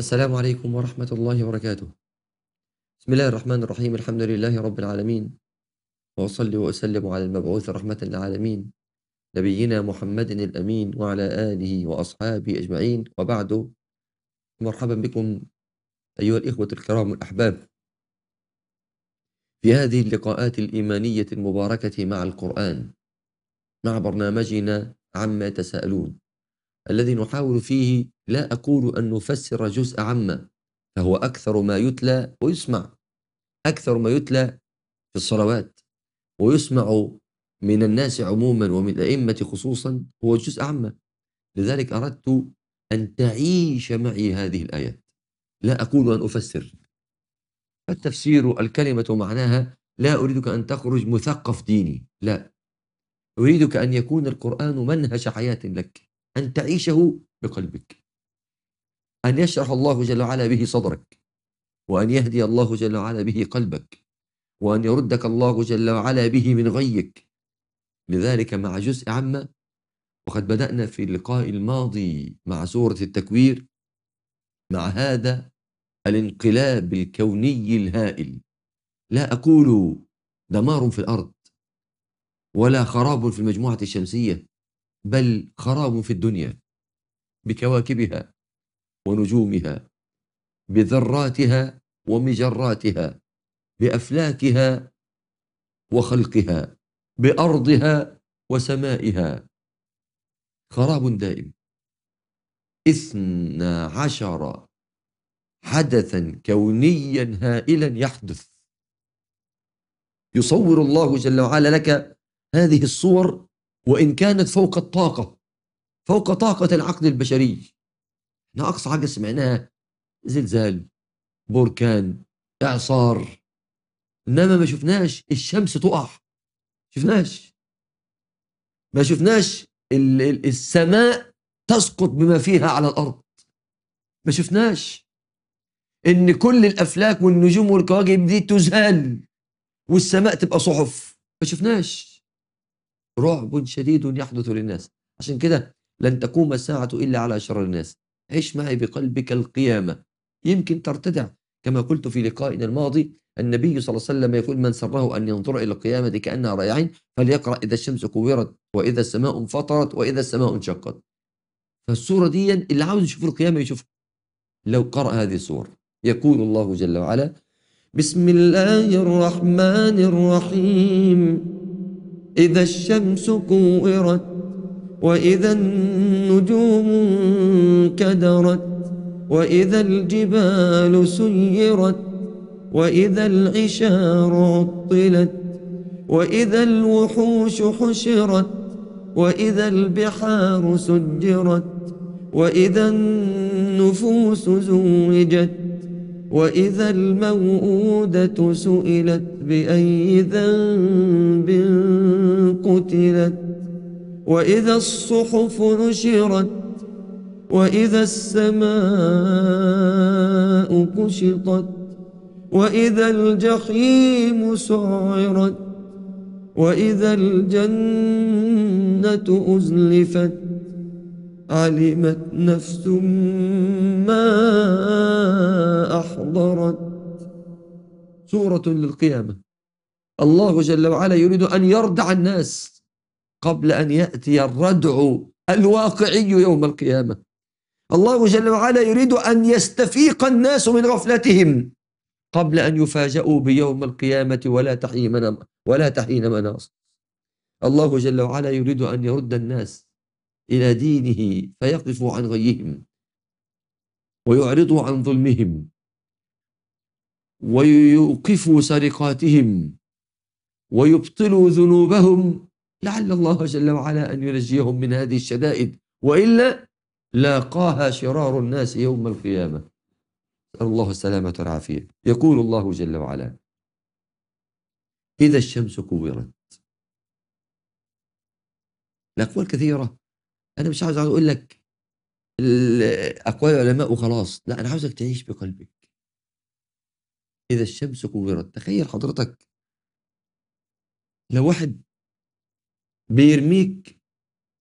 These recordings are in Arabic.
السلام عليكم ورحمة الله وبركاته بسم الله الرحمن الرحيم الحمد لله رب العالمين وأصلي وأسلم على المبعوث رحمة للعالمين نبينا محمد الأمين وعلى آله وأصحابه أجمعين وبعد مرحبا بكم أيها الإخوة الكرام الأحباب في هذه اللقاءات الإيمانية المباركة مع القرآن مع برنامجنا عما تساءلون الذي نحاول فيه لا أقول أن نفسر جزء عما فهو أكثر ما يتلى ويسمع أكثر ما يتلى في الصلوات ويسمع من الناس عموما ومن الأئمة خصوصا هو جزء عما لذلك أردت أن تعيش معي هذه الآيات لا أقول أن أفسر التفسير الكلمة معناها لا أريدك أن تخرج مثقف ديني لا أريدك أن يكون القرآن منهج حياة لك أن تعيشه بقلبك أن يشرح الله جل وعلا به صدرك وأن يهدي الله جل وعلا به قلبك وأن يردك الله جل وعلا به من غيك لذلك مع جزء عما وقد بدأنا في اللقاء الماضي مع سورة التكوير مع هذا الانقلاب الكوني الهائل لا أقول دمار في الأرض ولا خراب في المجموعة الشمسية بل خراب في الدنيا بكواكبها ونجومها بذراتها ومجراتها بافلاكها وخلقها بارضها وسمائها خراب دائم اثنا عشر حدثا كونيا هائلا يحدث يصور الله جل وعلا لك هذه الصور وإن كانت فوق الطاقة فوق طاقة العقل البشري احنا أقصى حاجة سمعناها زلزال بركان إعصار إنما ما شفناش الشمس تقع شفناش ما شفناش السماء تسقط بما فيها على الأرض ما شفناش ان كل الافلاك والنجوم والكواكب دي تزهل والسماء تبقى صحف ما شفناش رعب شديد يحدث للناس عشان كده لن تقوم الساعة إلا على شر الناس عش معي بقلبك القيامة يمكن ترتدع كما قلت في لقائنا الماضي النبي صلى الله عليه وسلم يقول من سره أن ينظر إلى القيامة كأنها رائعين فليقرأ إذا الشمس كورت وإذا السماء انفطرت وإذا السماء انشقت فالصورة دي اللي عاوز يشوف القيامة يشوف لو قرأ هذه الصور يقول الله جل وعلا بسم الله الرحمن الرحيم إذا الشمس كورت وإذا النجوم كدرت وإذا الجبال سيرت وإذا العشار عطلت وإذا الوحوش حشرت وإذا البحار سجرت وإذا النفوس زوجت وإذا الموءودة سئلت بأي ذنب قتلت وإذا الصحف نشرت وإذا السماء كشطت وإذا الجحيم سعرت وإذا الجنة أزلفت علمت نفس ما أحضرت سورة للقيامة الله جل وعلا يريد أن يردع الناس قبل أن يأتي الردع الواقعي يوم القيامة الله جل وعلا يريد أن يستفيق الناس من غفلتهم قبل أن يفاجأوا بيوم القيامة ولا تحين ولا تحين مناص الله جل وعلا يريد أن يرد الناس إلى دينه فيقفوا عن غيهم ويعرضوا عن ظلمهم ويوقفوا سرقاتهم ويبطلوا ذنوبهم لعل الله جل وعلا أن ينجيهم من هذه الشدائد وإلا لاقاها شرار الناس يوم القيامة نسأل الله السلامة والعافية يقول الله جل وعلا إذا الشمس كورت الأقوال كثيرة أنا مش عاوز أقول لك أقوال العلماء وخلاص لا أنا عاوزك تعيش بقلبك إذا الشمس كورت تخيل حضرتك لو واحد بيرميك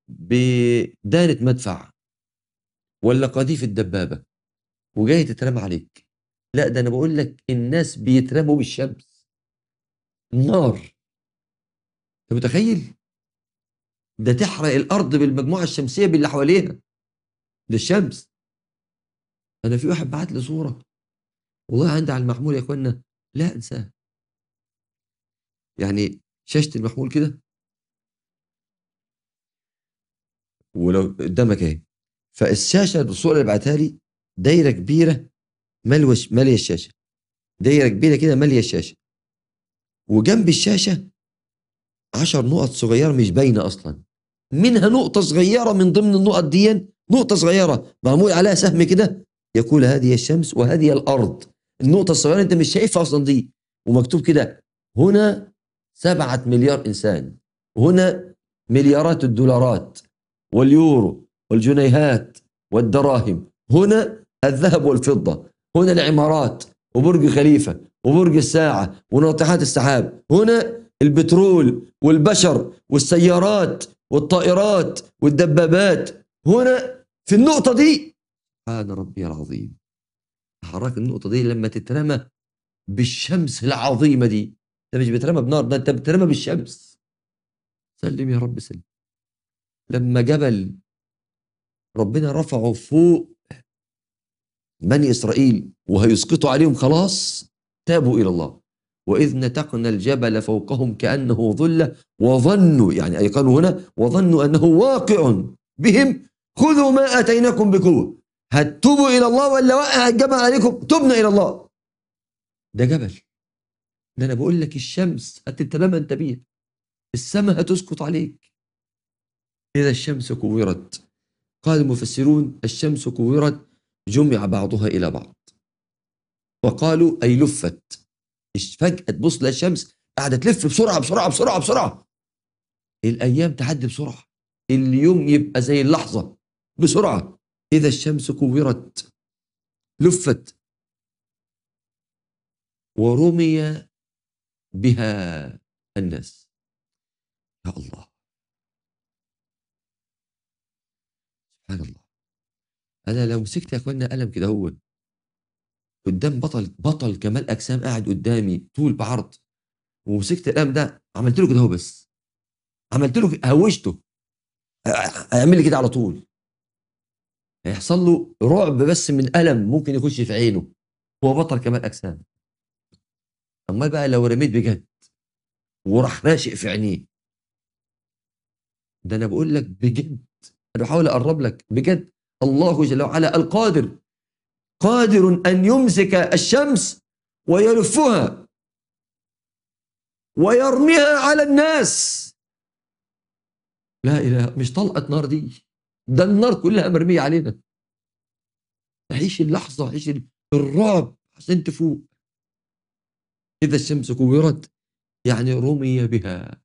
بدانة مدفع ولا قذيفة دبابة وجاي تترمى عليك لا ده انا بقول لك الناس بيترموا بالشمس نار انت متخيل ده تحرق الارض بالمجموعه الشمسيه باللي حواليها ده الشمس انا في واحد بعت لي صوره والله عندي على المحمول يا اخوانا لا انساها يعني شاشه المحمول كده ولو قدامك اهي فالشاشه الصوره اللي بعتها لي دايره كبيره ملوش ماليه الشاشه دايره كبيره كده ماليه الشاشه وجنب الشاشه عشر نقط صغيره مش باينه اصلا منها نقطه صغيره من ضمن النقط دي نقطه صغيره معمول عليها سهم كده يقول هذه الشمس وهذه الارض النقطه الصغيره انت مش شايفها اصلا دي ومكتوب كده هنا سبعة مليار إنسان هنا مليارات الدولارات واليورو والجنيهات والدراهم هنا الذهب والفضة هنا العمارات وبرج خليفة وبرج الساعة وناطحات السحاب هنا البترول والبشر والسيارات والطائرات والدبابات هنا في النقطة دي سبحان ربي العظيم حركة النقطة دي لما تترمى بالشمس العظيمة دي ده مش بيترمى بنار ده انت بترمى بالشمس سلم يا رب سلم لما جبل ربنا رفعه فوق بني اسرائيل وهيسقطوا عليهم خلاص تابوا الى الله واذ نتقنا الجبل فوقهم كانه ظله وظنوا يعني ايقنوا هنا وظنوا انه واقع بهم خذوا ما اتيناكم بقوه هتوبوا الى الله ولا وقع الجبل عليكم تبنا الى الله ده جبل ده انا بقول لك الشمس انت بيها السماء هتسقط عليك اذا الشمس كورت قال المفسرون الشمس كورت جمع بعضها الى بعض وقالوا اي لفت فجاه تبص للشمس الشمس قاعده تلف بسرعه بسرعه بسرعه بسرعه الايام تعدي بسرعه اليوم يبقى زي اللحظه بسرعه اذا الشمس كورت لفت ورمي بها الناس يا الله سبحان الله انا لو مسكت يا اخوانا قلم كده هو قدام بطل بطل كمال اجسام قاعد قدامي طول بعرض ومسكت القلم ده عملت له كده هو بس عملت له هوشته اعمل لي كده على طول هيحصل له رعب بس من الم ممكن يخش في عينه هو بطل كمال اجسام اما بقى لو رميت بجد وراح ناشئ في عينيه ده انا بقول لك بجد انا بحاول اقرب لك بجد الله جل وعلا القادر قادر ان يمسك الشمس ويلفها ويرميها على الناس لا اله مش طلقه نار دي ده النار كلها مرميه علينا عيش اللحظه عيش الرعب عشان تفوق إذا الشمس كورت يعني رمي بها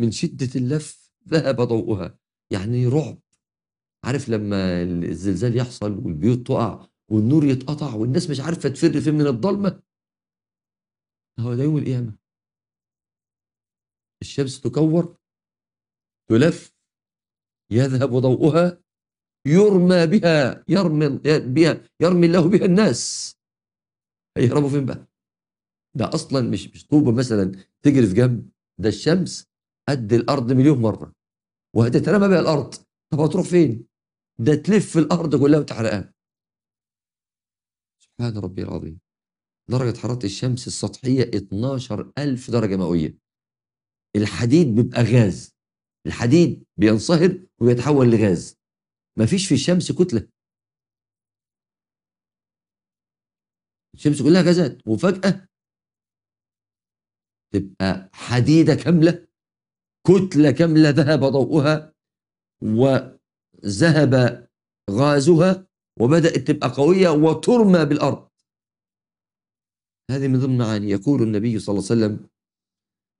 من شدة اللف ذهب ضوءها يعني رعب عارف لما الزلزال يحصل والبيوت تقع والنور يتقطع والناس مش عارفة تفر فين من الضلمة هو ده يوم القيامة الشمس تكور تلف يذهب ضوءها يرمى بها يرمي بها يرمي الله بها الناس هيهربوا فين بقى؟ ده اصلا مش مش طوبه مثلا تجري في جنب ده الشمس قد الارض مليون مره وهتترمى بيها الارض طب هتروح فين؟ ده تلف الارض كلها وتحرقها سبحان ربي العظيم درجة حرارة الشمس السطحية 12000 درجة مئوية الحديد بيبقى غاز الحديد بينصهر ويتحول لغاز مفيش في الشمس كتلة الشمس كلها غازات وفجأة تبقى حديده كامله كتله كامله ذهب ضوءها وذهب غازها وبدات تبقى قويه وترمى بالارض هذه من ضمن معاني يقول النبي صلى الله عليه وسلم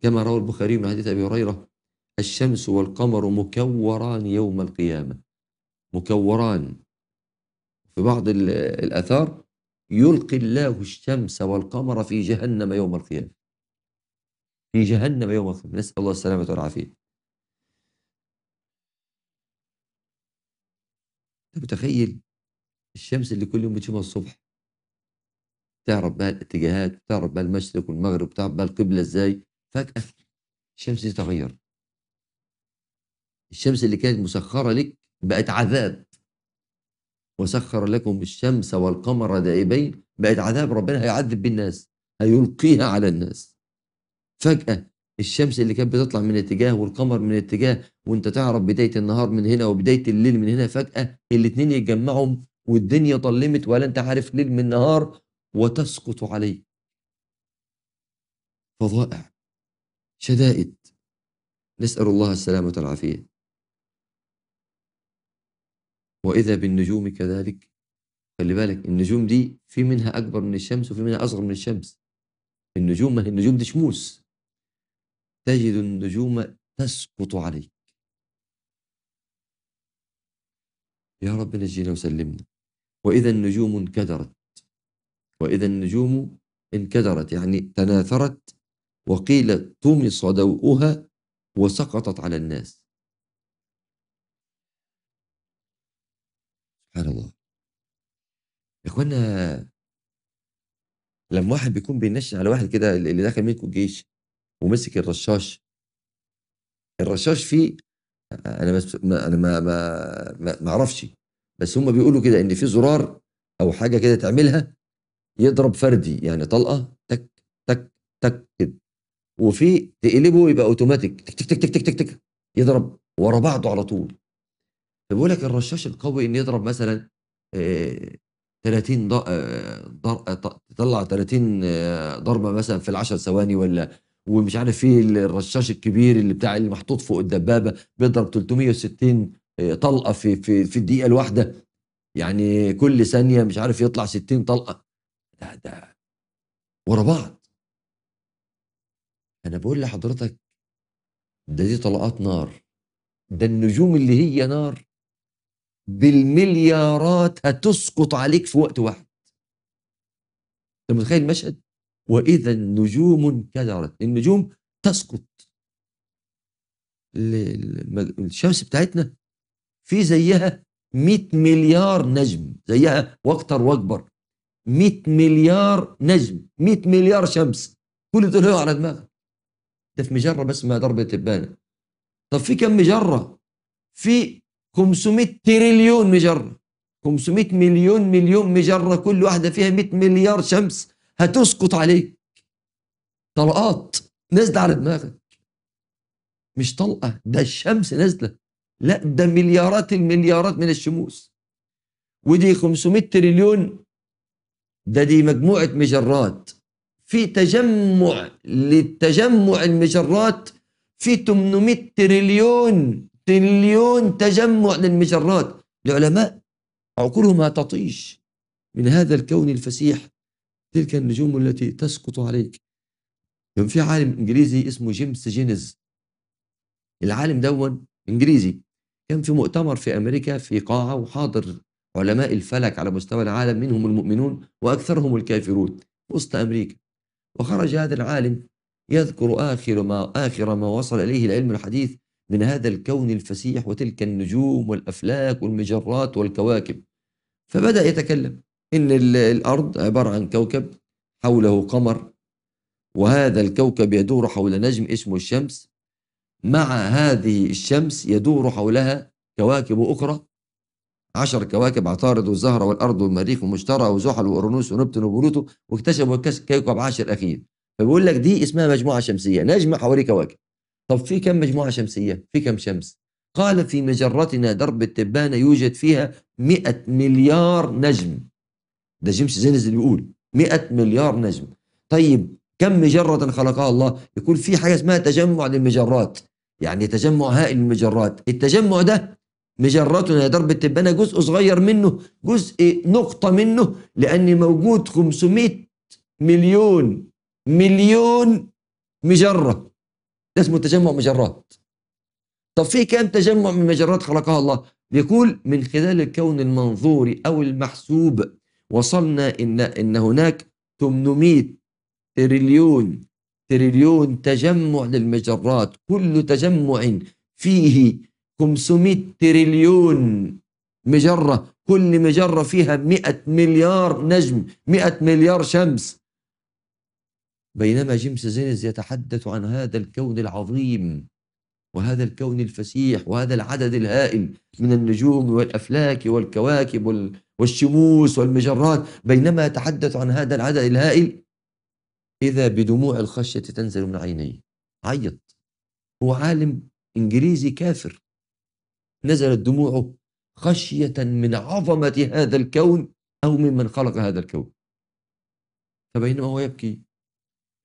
كما روى البخاري من حديث ابي هريره الشمس والقمر مكوران يوم القيامه مكوران في بعض الاثار يلقي الله الشمس والقمر في جهنم يوم القيامه في جهنم يوم القيامة نسأل الله السلامة والعافية أنت متخيل الشمس اللي كل يوم بتشوفها الصبح تعرف بقى الاتجاهات تعرف بقى المشرق والمغرب تعرف بقى القبلة ازاي فجأة الشمس دي تغير الشمس اللي كانت مسخرة لك بقت عذاب وسخر لكم الشمس والقمر دائبين بقت عذاب ربنا هيعذب بالناس هيلقيها على الناس فجأة الشمس اللي كانت بتطلع من اتجاه والقمر من اتجاه وانت تعرف بداية النهار من هنا وبداية الليل من هنا فجأة الاتنين يتجمعوا والدنيا ظلمت ولا انت عارف ليل من نهار وتسقط عليه فضائع شدائد نسأل الله السلامة والعافية وإذا بالنجوم كذلك خلي بالك النجوم دي في منها أكبر من الشمس وفي منها أصغر من الشمس النجوم ما هي النجوم دي شموس تجد النجوم تسقط عليك يا رب نجينا وسلمنا وإذا النجوم انكدرت وإذا النجوم انكدرت يعني تناثرت وقيل طمس ضوءها وسقطت على الناس سبحان الله يا اخوانا لما واحد بيكون بينشن على واحد كده اللي داخل منكم جيش ومسك الرشاش الرشاش فيه انا ما انا ما ما ما اعرفش بس هم بيقولوا كده ان في زرار او حاجه كده تعملها يضرب فردي يعني طلقه تك تك تك كده وفي تقلبه يبقى اوتوماتيك تك تك تك تك تك تك يضرب ورا بعضه على طول فبيقول لك الرشاش القوي ان يضرب مثلا 30 ضرب تطلع 30 ضربه مثلا في ال 10 ثواني ولا ومش عارف فيه الرشاش الكبير اللي بتاع اللي محطوط فوق الدبابه بيضرب 360 آه، طلقه في في في الدقيقه الواحده يعني كل ثانيه مش عارف يطلع 60 طلقه ده ده ورا بعض انا بقول لحضرتك ده دي طلقات نار ده النجوم اللي هي نار بالمليارات هتسقط عليك في وقت واحد انت متخيل المشهد وإذا النجوم انكدرت النجوم تسقط الشمس بتاعتنا في زيها 100 مليار نجم زيها واكتر واكبر 100 مليار نجم 100 مليار شمس كل دول على دماغك ده في مجره بس ما ضربه تبانه طب في كم مجره في 500 تريليون مجره 500 مليون مليون مجره كل واحده فيها 100 مليار شمس هتسقط عليك طلقات نازله على دماغك مش طلقه ده الشمس نازله لا ده مليارات المليارات من الشموس ودي 500 تريليون ده دي مجموعه مجرات في تجمع للتجمع المجرات في 800 تريليون تريليون تجمع للمجرات العلماء عقولهم هتطيش من هذا الكون الفسيح تلك النجوم التي تسقط عليك كان في عالم انجليزي اسمه جيمس جينز العالم دون انجليزي كان في مؤتمر في امريكا في قاعه وحاضر علماء الفلك على مستوى العالم منهم المؤمنون واكثرهم الكافرون وسط امريكا وخرج هذا العالم يذكر اخر ما اخر ما وصل اليه العلم الحديث من هذا الكون الفسيح وتلك النجوم والافلاك والمجرات والكواكب فبدا يتكلم إن الأرض عبارة عن كوكب حوله قمر وهذا الكوكب يدور حول نجم اسمه الشمس مع هذه الشمس يدور حولها كواكب أخرى عشر كواكب عطارد والزهرة والأرض والمريخ والمشتري وزحل وأورانوس ونبتون وبلوتو واكتشفوا كوكب عاشر أخير فبيقول لك دي اسمها مجموعة شمسية نجم حواليه كواكب طب في كم مجموعة شمسية؟ في كم شمس؟ قال في مجرتنا درب التبانة يوجد فيها 100 مليار نجم ده جيمس زينز اللي بيقول 100 مليار نجم طيب كم مجرة خلقها الله يكون في حاجة اسمها تجمع للمجرات يعني تجمع هائل المجرات التجمع ده مجراتنا يا درب التبانة جزء صغير منه جزء نقطة منه لأن موجود 500 مليون مليون مجرة ده اسمه تجمع مجرات طب في كام تجمع من مجرات خلقها الله؟ بيقول من خلال الكون المنظوري أو المحسوب وصلنا إن, إن هناك 800 تريليون تريليون تجمع للمجرات كل تجمع فيه 500 تريليون مجرة كل مجرة فيها 100 مليار نجم 100 مليار شمس بينما جيمس زينز يتحدث عن هذا الكون العظيم وهذا الكون الفسيح وهذا العدد الهائل من النجوم والافلاك والكواكب والشموس والمجرات بينما يتحدث عن هذا العدد الهائل اذا بدموع الخشيه تنزل من عينيه عيط هو عالم انجليزي كافر نزلت دموعه خشيه من عظمه هذا الكون او ممن خلق هذا الكون فبينما هو يبكي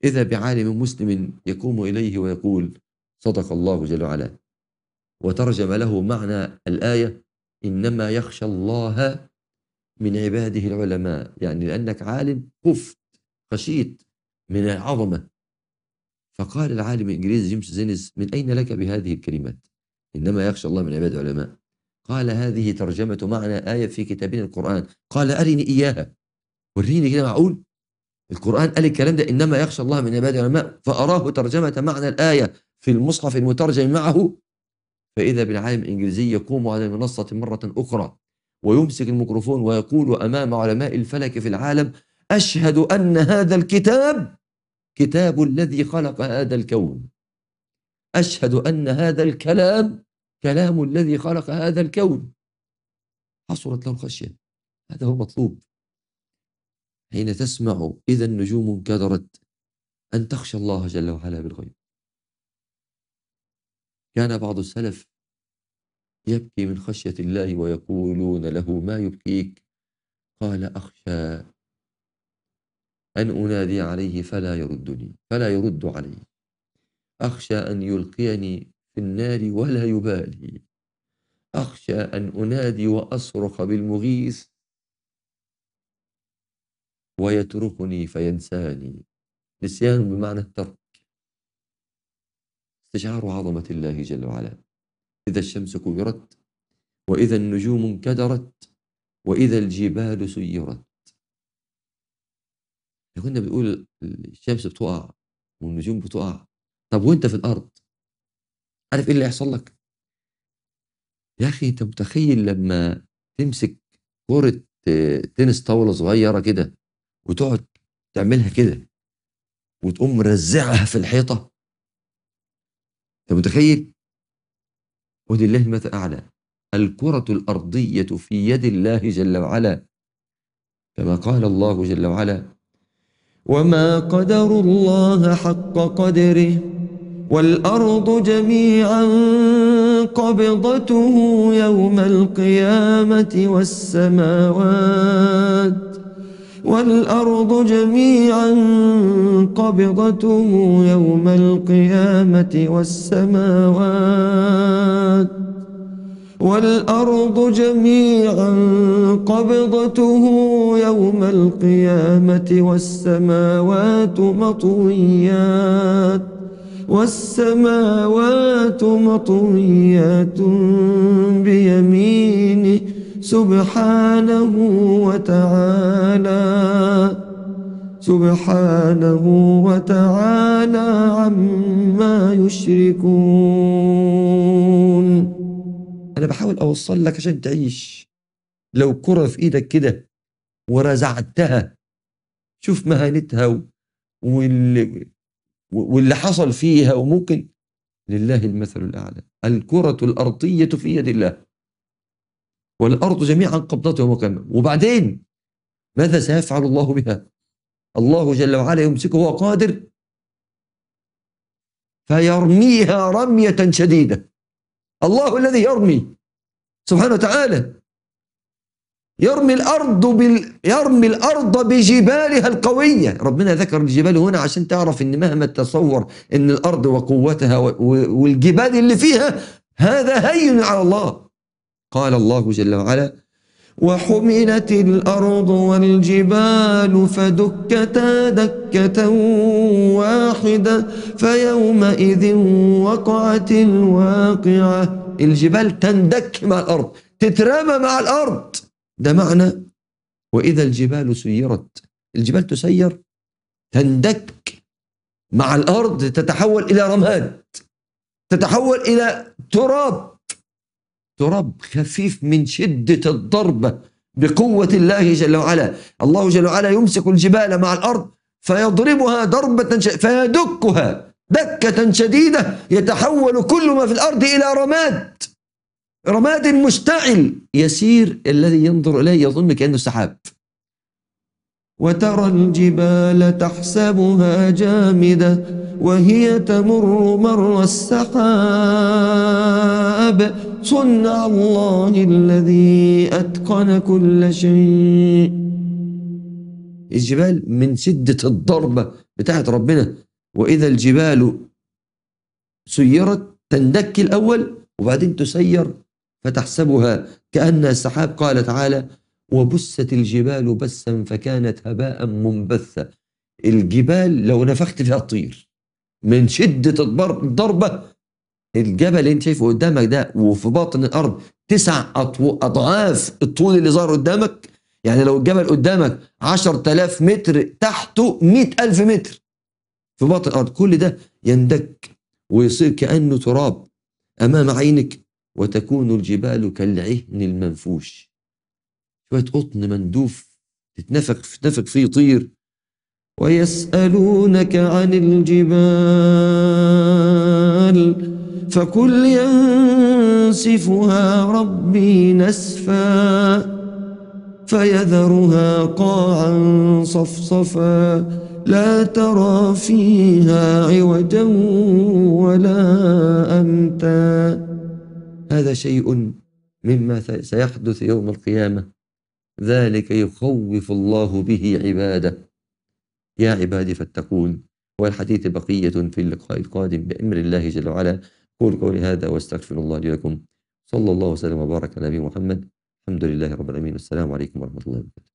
اذا بعالم مسلم يقوم اليه ويقول صدق الله جل وعلا وترجم له معنى الآية إنما يخشى الله من عباده العلماء يعني لأنك عالم خفت خشيت من العظمة فقال العالم الإنجليزي جيمس زينز من أين لك بهذه الكلمات إنما يخشى الله من عباده العلماء قال هذه ترجمة معنى آية في كتابنا القرآن قال أرني إياها وريني كده معقول القرآن قال الكلام ده إنما يخشى الله من عباده العلماء فأراه ترجمة معنى الآية في المصحف المترجم معه فإذا بالعالم الإنجليزي يقوم على المنصة مرة أخرى ويمسك الميكروفون ويقول أمام علماء الفلك في العالم أشهد أن هذا الكتاب كتاب الذي خلق هذا الكون أشهد أن هذا الكلام كلام الذي خلق هذا الكون حصلت له الخشية هذا هو المطلوب حين تسمع إذا النجوم انكدرت أن تخشى الله جل وعلا بالغيب كان بعض السلف يبكي من خشية الله ويقولون له ما يبكيك قال أخشى أن أنادي عليه فلا يردني فلا يرد علي أخشى أن يلقيني في النار ولا يبالي أخشى أن أنادي وأصرخ بالمغيث ويتركني فينساني نسيان بمعنى الترك تشعر عظمة الله جل وعلا إذا الشمس كورت وإذا النجوم انكدرت وإذا الجبال سيرت كنا بنقول الشمس بتقع والنجوم بتقع طب وانت في الارض عارف ايه اللي هيحصل لك يا اخي انت متخيل لما تمسك كرة تنس طاولة صغيرة كده وتقعد تعملها كده وتقوم رزعها في الحيطة انت متخيل ولله المثل اعلى الكرة الأرضية في يد الله جل وعلا كما قال الله جل وعلا وما قدر الله حق قدره والأرض جميعا قبضته يوم القيامة والسماوات والأرض جميعا قبضته يوم القيامة والسماوات والأرض جميعا قبضته يوم القيامة والسماوات مطويات والسماوات مطويات بيمينه سبحانه وتعالى سبحانه وتعالى عما يشركون أنا بحاول أوصل لك عشان تعيش لو كرة في إيدك كده ورزعتها شوف مهانتها واللي, واللي حصل فيها وممكن لله المثل الأعلى الكرة الأرضية في يد الله والأرض جميعا قبضته يوم القيامة وبعدين ماذا سيفعل الله بها الله جل وعلا يمسكه وهو قادر فيرميها رمية شديدة الله الذي يرمي سبحانه وتعالى يرمي الأرض بال... يرمي الأرض بجبالها القوية ربنا ذكر الجبال هنا عشان تعرف أن مهما تصور أن الأرض وقوتها و... والجبال اللي فيها هذا هين على الله قال الله جل وعلا وحملت الأرض والجبال فدكتا دكة واحدة فيومئذ وقعت الواقعة الجبال تندك مع الأرض تترمى مع الأرض ده معنى وإذا الجبال سيرت الجبال تسير تندك مع الأرض تتحول إلى رماد تتحول إلى تراب تراب خفيف من شدة الضربة بقوة الله جل وعلا الله جل وعلا يمسك الجبال مع الأرض فيضربها ضربة فيدكها دكة شديدة يتحول كل ما في الأرض إلى رماد رماد مشتعل يسير الذي ينظر إليه يظن كأنه سحاب وترى الجبال تحسبها جامدة وهي تمر مر السحاب صنع الله الذي أتقن كل شيء الجبال من شدة الضربة بتاعت ربنا وإذا الجبال سيرت تندك الأول وبعدين تسير فتحسبها كأنها سحاب قال تعالى وبست الجبال بسا فكانت هباء منبثا الجبال لو نفخت فيها تطير من شدة الضربة الجبل اللي انت شايفه قدامك ده وفي باطن الارض تسع اضعاف الطول اللي ظهر قدامك يعني لو الجبل قدامك 10000 متر تحته 100000 متر في باطن الارض كل ده يندك ويصير كانه تراب امام عينك وتكون الجبال كالعهن المنفوش شويه قطن مندوف تتنفخ تتنفخ فيه طير ويسالونك عن الجبال فكل ينسفها ربي نسفا فيذرها قاعا صفصفا لا ترى فيها عوجا ولا أمتا هذا شيء مما سيحدث يوم القيامة ذلك يخوف الله به عباده يا عبادي فاتقون والحديث بقية في اللقاء القادم بأمر الله جل وعلا أقول قولي هذا وأستغفر الله لي ولكم صلى الله وسلم وبارك على نبي محمد الحمد لله رب العالمين والسلام عليكم ورحمة الله وبركاته